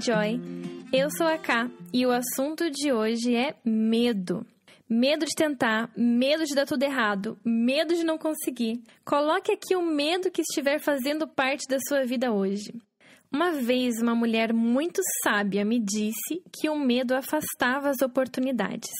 Joy. Eu sou a Ká e o assunto de hoje é medo. Medo de tentar, medo de dar tudo errado, medo de não conseguir. Coloque aqui o medo que estiver fazendo parte da sua vida hoje. Uma vez uma mulher muito sábia me disse que o medo afastava as oportunidades.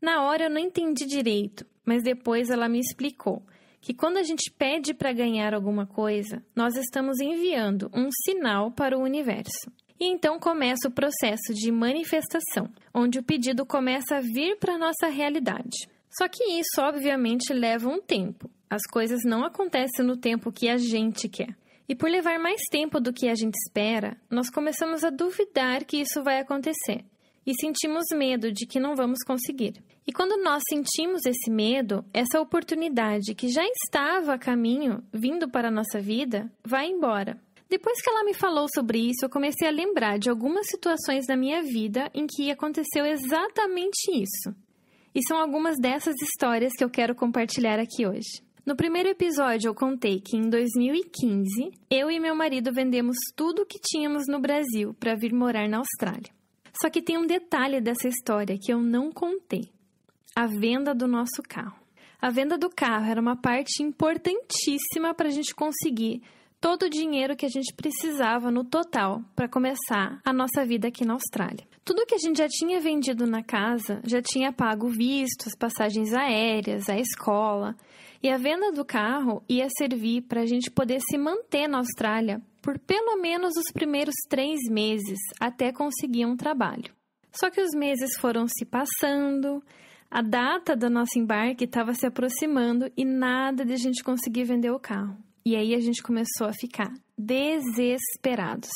Na hora eu não entendi direito, mas depois ela me explicou que quando a gente pede para ganhar alguma coisa, nós estamos enviando um sinal para o universo. E então começa o processo de manifestação, onde o pedido começa a vir para a nossa realidade. Só que isso, obviamente, leva um tempo. As coisas não acontecem no tempo que a gente quer. E por levar mais tempo do que a gente espera, nós começamos a duvidar que isso vai acontecer e sentimos medo de que não vamos conseguir. E quando nós sentimos esse medo, essa oportunidade que já estava a caminho, vindo para a nossa vida, vai embora. Depois que ela me falou sobre isso, eu comecei a lembrar de algumas situações da minha vida em que aconteceu exatamente isso. E são algumas dessas histórias que eu quero compartilhar aqui hoje. No primeiro episódio, eu contei que em 2015, eu e meu marido vendemos tudo o que tínhamos no Brasil para vir morar na Austrália. Só que tem um detalhe dessa história que eu não contei: a venda do nosso carro. A venda do carro era uma parte importantíssima para a gente conseguir todo o dinheiro que a gente precisava no total para começar a nossa vida aqui na Austrália. Tudo que a gente já tinha vendido na casa, já tinha pago visto, as passagens aéreas, a escola, e a venda do carro ia servir para a gente poder se manter na Austrália por pelo menos os primeiros três meses até conseguir um trabalho. Só que os meses foram se passando, a data do nosso embarque estava se aproximando e nada de a gente conseguir vender o carro. E aí a gente começou a ficar desesperados.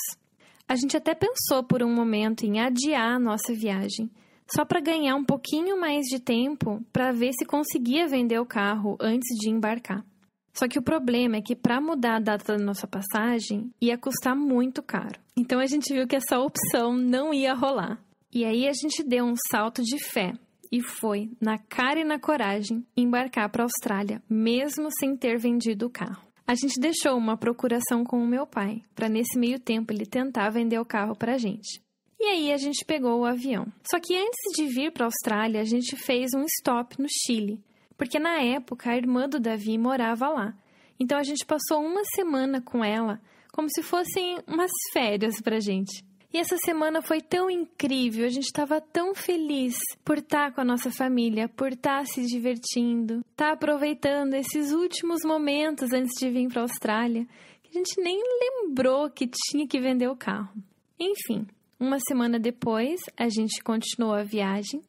A gente até pensou por um momento em adiar a nossa viagem, só para ganhar um pouquinho mais de tempo para ver se conseguia vender o carro antes de embarcar. Só que o problema é que para mudar a data da nossa passagem ia custar muito caro. Então a gente viu que essa opção não ia rolar. E aí a gente deu um salto de fé e foi, na cara e na coragem, embarcar para a Austrália, mesmo sem ter vendido o carro. A gente deixou uma procuração com o meu pai, para nesse meio tempo ele tentar vender o carro para a gente. E aí a gente pegou o avião. Só que antes de vir para a Austrália, a gente fez um stop no Chile, porque na época a irmã do Davi morava lá. Então a gente passou uma semana com ela, como se fossem umas férias para a gente. E essa semana foi tão incrível, a gente estava tão feliz por estar tá com a nossa família, por estar tá se divertindo, estar tá aproveitando esses últimos momentos antes de vir para a Austrália, que a gente nem lembrou que tinha que vender o carro. Enfim, uma semana depois, a gente continuou a viagem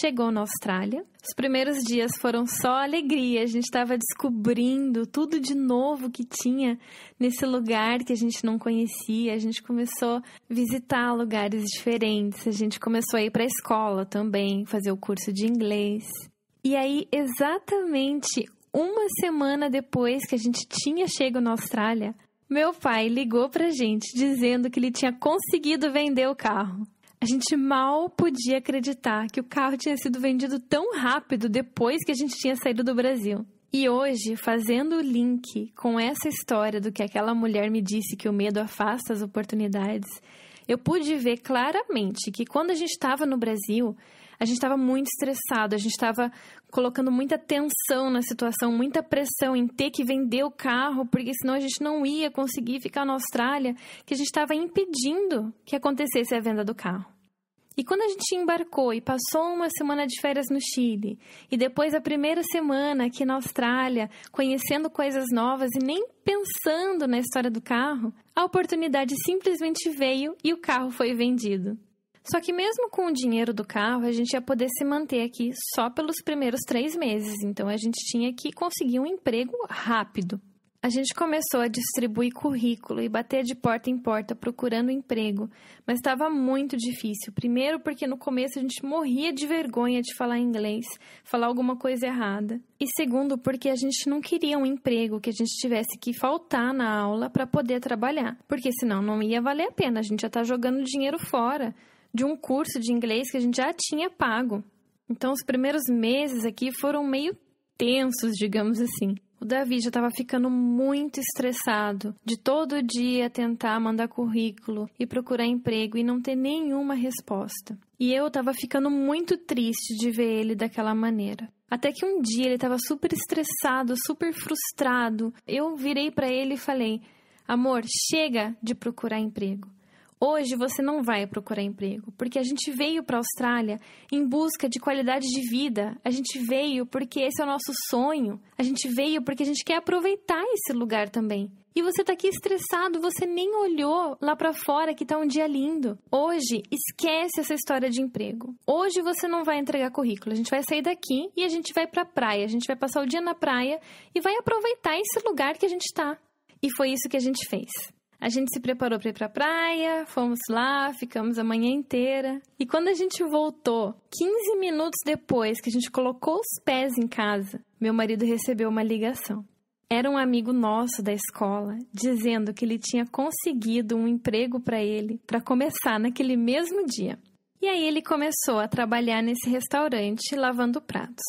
chegou na Austrália. Os primeiros dias foram só alegria, a gente estava descobrindo tudo de novo que tinha nesse lugar que a gente não conhecia. A gente começou a visitar lugares diferentes, a gente começou a ir para a escola também, fazer o curso de inglês. E aí, exatamente uma semana depois que a gente tinha chego na Austrália, meu pai ligou a gente dizendo que ele tinha conseguido vender o carro. A gente mal podia acreditar que o carro tinha sido vendido tão rápido depois que a gente tinha saído do Brasil. E hoje, fazendo o link com essa história do que aquela mulher me disse que o medo afasta as oportunidades, eu pude ver claramente que quando a gente estava no Brasil, a gente estava muito estressado, a gente estava colocando muita tensão na situação, muita pressão em ter que vender o carro, porque senão a gente não ia conseguir ficar na Austrália, que a gente estava impedindo que acontecesse a venda do carro. E quando a gente embarcou e passou uma semana de férias no Chile, e depois a primeira semana aqui na Austrália, conhecendo coisas novas e nem pensando na história do carro, a oportunidade simplesmente veio e o carro foi vendido. Só que mesmo com o dinheiro do carro, a gente ia poder se manter aqui só pelos primeiros três meses. Então a gente tinha que conseguir um emprego rápido. A gente começou a distribuir currículo e bater de porta em porta procurando emprego, mas estava muito difícil. Primeiro, porque no começo a gente morria de vergonha de falar inglês, falar alguma coisa errada. E segundo, porque a gente não queria um emprego que a gente tivesse que faltar na aula para poder trabalhar, porque senão não ia valer a pena, a gente já está jogando dinheiro fora de um curso de inglês que a gente já tinha pago. Então, os primeiros meses aqui foram meio tensos, digamos assim. O Davi já estava ficando muito estressado de todo dia tentar mandar currículo e procurar emprego e não ter nenhuma resposta. E eu estava ficando muito triste de ver ele daquela maneira. Até que um dia ele estava super estressado, super frustrado. Eu virei para ele e falei: "Amor, chega de procurar emprego. Hoje você não vai procurar emprego, porque a gente veio para a Austrália em busca de qualidade de vida. A gente veio porque esse é o nosso sonho. A gente veio porque a gente quer aproveitar esse lugar também. E você tá aqui estressado, você nem olhou lá para fora que tá um dia lindo. Hoje, esquece essa história de emprego. Hoje você não vai entregar currículo. A gente vai sair daqui e a gente vai para a praia. A gente vai passar o dia na praia e vai aproveitar esse lugar que a gente tá. E foi isso que a gente fez. A gente se preparou para ir para a praia, fomos lá, ficamos a manhã inteira. E quando a gente voltou, 15 minutos depois que a gente colocou os pés em casa, meu marido recebeu uma ligação. Era um amigo nosso da escola dizendo que ele tinha conseguido um emprego para ele para começar naquele mesmo dia. E aí ele começou a trabalhar nesse restaurante lavando pratos.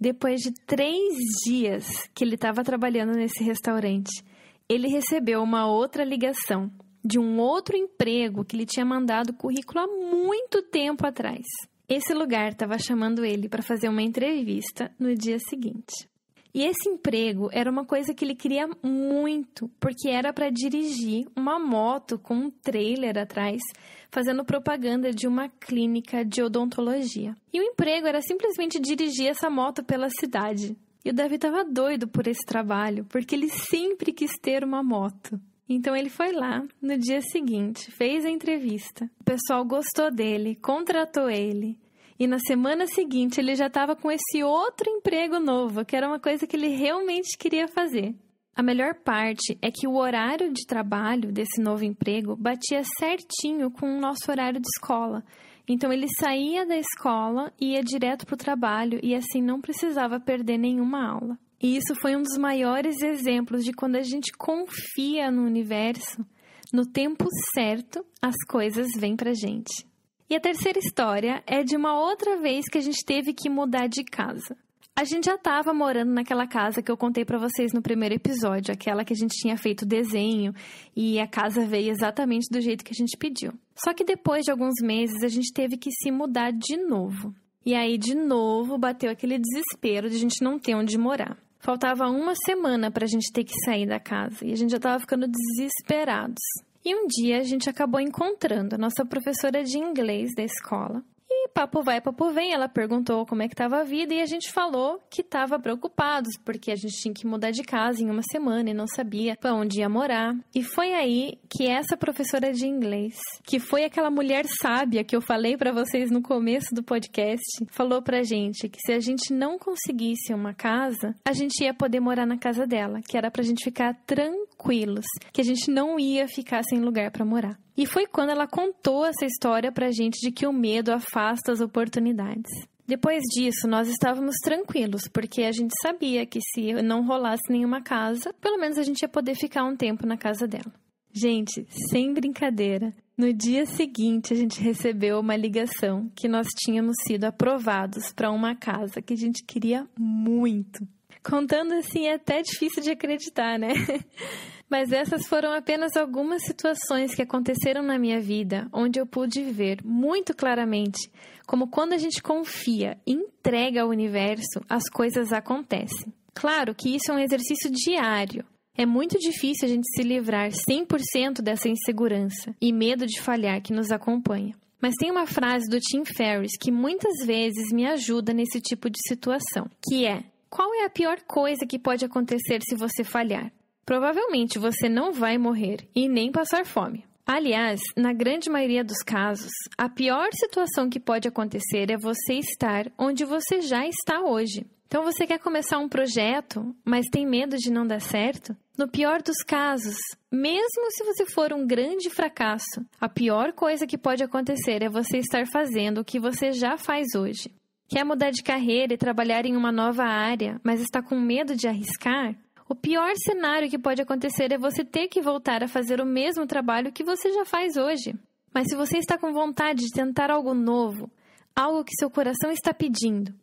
Depois de três dias que ele estava trabalhando nesse restaurante, ele recebeu uma outra ligação de um outro emprego que ele tinha mandado currículo há muito tempo atrás. Esse lugar estava chamando ele para fazer uma entrevista no dia seguinte. E esse emprego era uma coisa que ele queria muito, porque era para dirigir uma moto com um trailer atrás, fazendo propaganda de uma clínica de odontologia. E o emprego era simplesmente dirigir essa moto pela cidade, e o Davi estava doido por esse trabalho, porque ele sempre quis ter uma moto. Então ele foi lá no dia seguinte, fez a entrevista. O pessoal gostou dele, contratou ele. E na semana seguinte ele já estava com esse outro emprego novo, que era uma coisa que ele realmente queria fazer. A melhor parte é que o horário de trabalho desse novo emprego batia certinho com o nosso horário de escola. Então ele saía da escola e ia direto para o trabalho e assim não precisava perder nenhuma aula. E isso foi um dos maiores exemplos de quando a gente confia no universo, no tempo certo, as coisas vêm para gente. E a terceira história é de uma outra vez que a gente teve que mudar de casa. A gente já estava morando naquela casa que eu contei para vocês no primeiro episódio, aquela que a gente tinha feito desenho e a casa veio exatamente do jeito que a gente pediu. Só que depois de alguns meses a gente teve que se mudar de novo. E aí de novo bateu aquele desespero de a gente não ter onde morar. Faltava uma semana para a gente ter que sair da casa e a gente já estava ficando desesperados. E um dia a gente acabou encontrando a nossa professora de inglês da escola, e papo vai, papo vem, ela perguntou como é que estava a vida e a gente falou que estava preocupados, porque a gente tinha que mudar de casa em uma semana e não sabia para onde ia morar. E foi aí que essa professora de inglês, que foi aquela mulher sábia que eu falei para vocês no começo do podcast, falou pra gente que se a gente não conseguisse uma casa, a gente ia poder morar na casa dela, que era pra gente ficar tranquilos, que a gente não ia ficar sem lugar para morar. E foi quando ela contou essa história pra gente de que o medo afasta as oportunidades. Depois disso, nós estávamos tranquilos, porque a gente sabia que se não rolasse nenhuma casa, pelo menos a gente ia poder ficar um tempo na casa dela. Gente, sem brincadeira, no dia seguinte a gente recebeu uma ligação que nós tínhamos sido aprovados para uma casa que a gente queria muito. Contando assim é até difícil de acreditar, né? Mas essas foram apenas algumas situações que aconteceram na minha vida, onde eu pude ver muito claramente como quando a gente confia e entrega ao universo, as coisas acontecem. Claro que isso é um exercício diário. É muito difícil a gente se livrar 100% dessa insegurança e medo de falhar que nos acompanha. Mas tem uma frase do Tim Ferriss que muitas vezes me ajuda nesse tipo de situação, que é: qual é a pior coisa que pode acontecer se você falhar? Provavelmente você não vai morrer e nem passar fome. Aliás, na grande maioria dos casos, a pior situação que pode acontecer é você estar onde você já está hoje. Então, você quer começar um projeto, mas tem medo de não dar certo? No pior dos casos, mesmo se você for um grande fracasso, a pior coisa que pode acontecer é você estar fazendo o que você já faz hoje. Quer mudar de carreira e trabalhar em uma nova área, mas está com medo de arriscar? O pior cenário que pode acontecer é você ter que voltar a fazer o mesmo trabalho que você já faz hoje. Mas se você está com vontade de tentar algo novo, algo que seu coração está pedindo,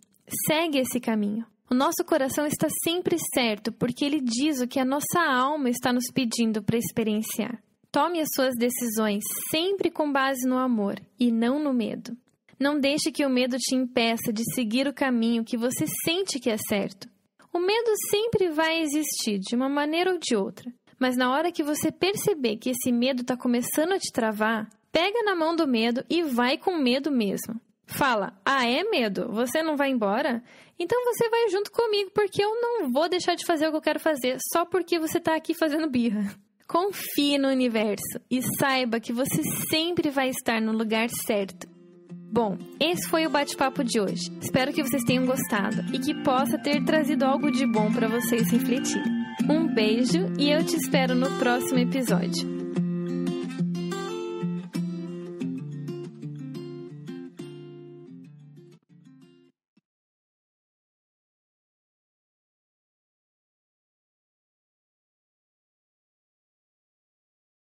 segue esse caminho. O nosso coração está sempre certo porque ele diz o que a nossa alma está nos pedindo para experienciar. Tome as suas decisões sempre com base no amor e não no medo. Não deixe que o medo te impeça de seguir o caminho que você sente que é certo. O medo sempre vai existir, de uma maneira ou de outra. Mas na hora que você perceber que esse medo está começando a te travar, pega na mão do medo e vai com medo mesmo. Fala, ah, é medo? Você não vai embora? Então você vai junto comigo, porque eu não vou deixar de fazer o que eu quero fazer só porque você está aqui fazendo birra. Confie no universo e saiba que você sempre vai estar no lugar certo. Bom, esse foi o bate-papo de hoje. Espero que vocês tenham gostado e que possa ter trazido algo de bom para vocês refletirem. Um beijo e eu te espero no próximo episódio.